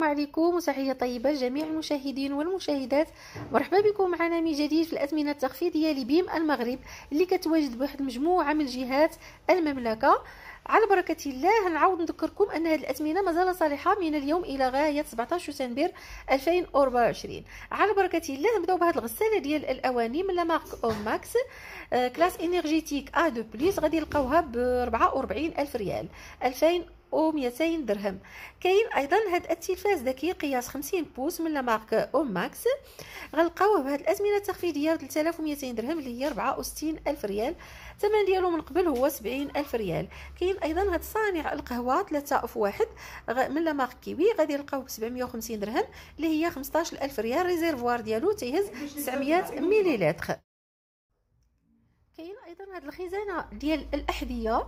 السلام عليكم وتحية طيبة لجميع المشاهدين والمشاهدات مرحبا بكم معنا من جديد في الأزمنة التخفيضية لبيم المغرب اللي كتواجد بواحد المجموعة من جهات المملكة على بركة الله نعاود نذكركم أن هذه الأثمنة مازال صالحة من اليوم إلى غاية 17 سبتمبر 2024 على بركة الله نبداو بهذه الغسالة ديال الأواني من لامارك أو ماكس آه، كلاس إنرجيتيك أ دو بليس غادي يلقاوها ب 44 ألف ريال 2000 و200 درهم كاين ايضا هاد التلفاز ذكي قياس 50 بوص من لامارك او ماكس غنلقاوه بهاد الازمنه التخفيضيه ب 3200 درهم اللي هي 64 الف ريال الثمن ديالو من قبل هو 70 الف ريال كاين ايضا هاد صانع القهوه 3 في 1 من لامارك كيوي غادي نلقاوه ب 750 درهم اللي هي 15 الف ريال ريزيرفوار ديالو تيهز 900 مليلتر كاين ايضا هاد الخزانه ديال الاحذيه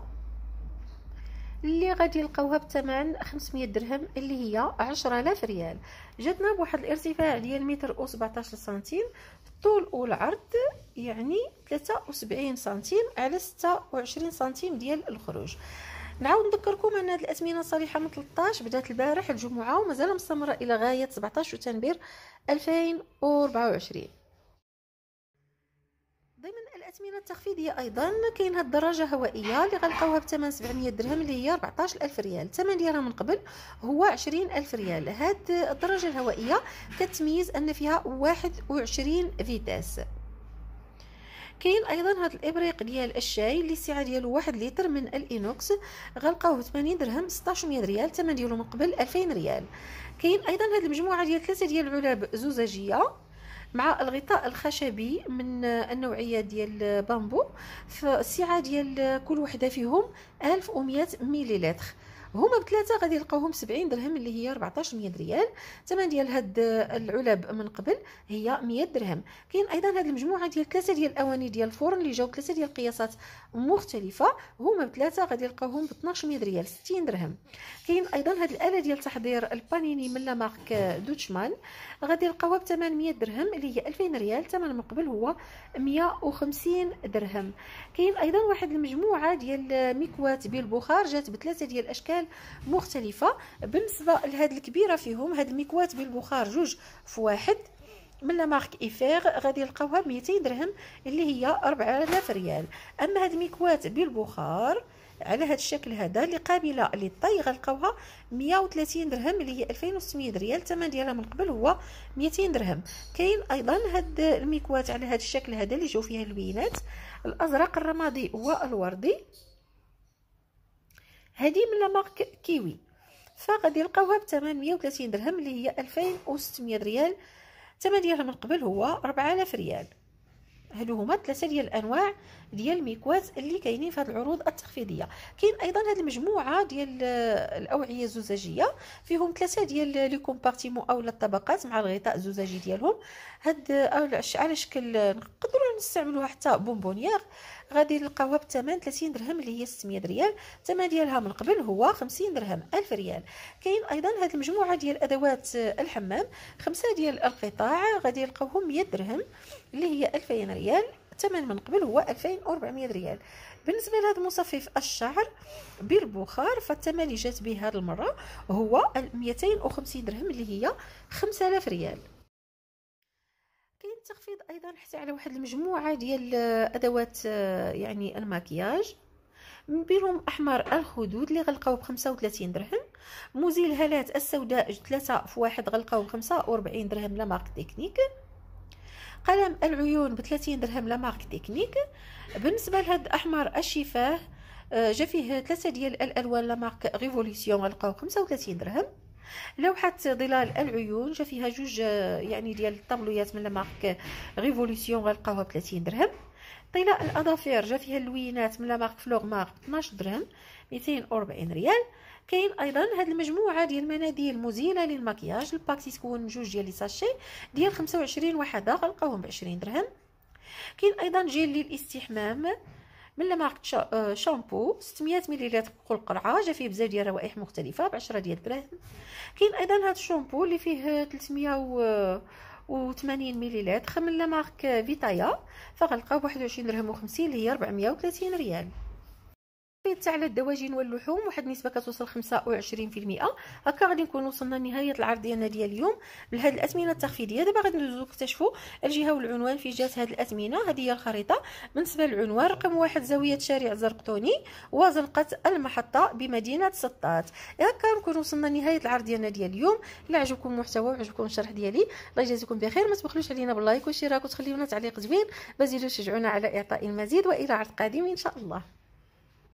اللي غادي يلقاوها بثمن 500 درهم اللي هي 10000 ريال جاتنا بواحد الارتفاع ديال متر و 17 سنتيم الطول والعرض يعني 73 سنتيم على 26 سنتيم ديال الخروج نعاود نذكركم ان هذه الاثمنه الصريحه من 13 بدات البارح الجمعه ومازال مستمره الى غايه 17 تنبير 2024 ضمن الأثمنة التخفيضية أيضا كاين هاد الدراجة هوائية اللي غنلقاوها بثمن 700 درهم اللي هي 14000 ريال الثمن ديالها من قبل هو 20000 ريال هاد الدراجة الهوائية كتميز أن فيها 21 فيتاس كاين ايضا هاد الابريق ديال الشاي اللي السعه ديالو 1 لتر من الانوكس غنلقاوه ب 80 درهم 1600 ريال الثمن ديالو من قبل 2000 ريال كاين ايضا هاد المجموعه ديال ثلاثه ديال العلب زجاجيه مع الغطاء الخشبي من النوعيه ديال بامبو فالسعه ديال كل وحده فيهم 1100 مليلتر هما بثلاثه غادي يلقاوهم 70 درهم اللي هي 1400 ريال الثمن ديال هاد العلب من قبل هي 100 درهم كاين ايضا هاد المجموعه ديال ثلاثه ديال الاواني ديال الفرن اللي جاو ثلاثه ديال القياسات مختلفه هما بثلاثه غادي يلقاوهم ب 1200 ريال 60 درهم كاين ايضا هاد الاله ديال تحضير البانيني من لا مارك دوتشمان غادي يلقاوها ب 800 درهم اللي هي 2000 ريال الثمن من قبل هو 150 درهم كاين ايضا واحد المجموعه ديال مكوات بالبخار جات بثلاثه ديال الاشكال اشكال مختلفه بالنسبه لهاد الكبيره فيهم هاد الميكوات بالبخار جوج في واحد من مارك ايفير غادي يلقاوها ب 200 درهم اللي هي 4000 ريال اما هاد الميكوات بالبخار على هاد الشكل هذا اللي قابله للطي غنلقاوها 130 درهم اللي هي 2600 ريال الثمن ديالها من قبل هو 200 درهم كاين ايضا هاد الميكوات على هاد الشكل هذا اللي جاو فيها اللوينات الازرق الرمادي والوردي هذه من لامارك كيوي فغادي يلقاوها ب 830 درهم اللي هي 2600 ريال الثمن ديالها من قبل هو 4000 ريال هادو هما ثلاثه ديال الانواع ديال الميكوات اللي كاينين في هاد العروض التخفيضيه كاين ايضا هاد المجموعه ديال الاوعيه الزجاجيه فيهم ثلاثه ديال لي كومبارتيمون اولا الطبقات مع الغطاء الزجاجي ديالهم هاد على شكل نقدروا نستعملوها حتى بونبونيير غادي نلقاوها بثمن 30 درهم اللي هي 600 ريال الثمن ديالها من قبل هو 50 درهم 1000 ريال كاين ايضا هذه المجموعه ديال ادوات آه، الحمام خمسه ديال القطاع غادي يلقاوهم 100 درهم اللي هي 2000 ريال الثمن من قبل هو 2400 ريال بالنسبه لهذا مصفف الشعر بالبخار فالثمن اللي جات به هذه المره هو 250 درهم اللي هي 5000 ريال التخفيض ايضا حتى على واحد المجموعه ديال آه، ادوات آه، يعني المكياج من بينهم احمر الخدود اللي غلقاو ب 35 درهم مزيل هالات السوداء 3 في واحد غلقاو ب 45 درهم لا مارك تكنيك قلم العيون ب 30 درهم لا مارك تكنيك بالنسبه لهاد احمر الشفاه آه، جا فيه ثلاثه ديال الالوان لا مارك ريفوليسيون غلقاو 35 درهم لوحة ظلال العيون جا فيها جوج آه، يعني ديال الطابلويات من لامارك ريفوليسيون آه، غنلقاوها ب 30 درهم طلاء الاظافير جا فيها اللوينات من لامارك فلوغ مارك درهم 12 درهم 240 ريال كاين ايضا هاد المجموعه ديال مناديل مزيله للمكياج الباك تيكون من جوج ديال لي ساشي ديال 25 وحده غنلقاوهم ب 20 درهم كاين ايضا جيل للاستحمام من لمارك آه، شامبو 600 ملل كل قرعه جا فيه بزاف ديال الروائح مختلفه ب 10 ديال الدراهم كاين ايضا هذا الشامبو اللي فيه 380 ملل من لمارك فيتايا فغنلقاو ب 21 درهم و50 اللي هي 430 ريال الحصريه تاع الدواجن واللحوم واحد النسبه كتوصل 25% هكا غادي نكون وصلنا لنهايه العرض ديالنا ديال اليوم بهاد الاثمنه التخفيضيه دابا غادي ندوزو نكتشفوا الجهه والعنوان في جات هاد الاثمنه هذه هي الخريطه بالنسبه للعنوان رقم واحد زاويه شارع زرقطوني وزنقه المحطه بمدينه سطات هكا نكون وصلنا لنهايه العرض ديالنا ديال اليوم الا عجبكم المحتوى وعجبكم الشرح ديالي الله يجازيكم بخير ما تبخلوش علينا باللايك والاشتراك وتخليونا تعليق زوين باش تشجعونا على اعطاء المزيد والى عرض قادم ان شاء الله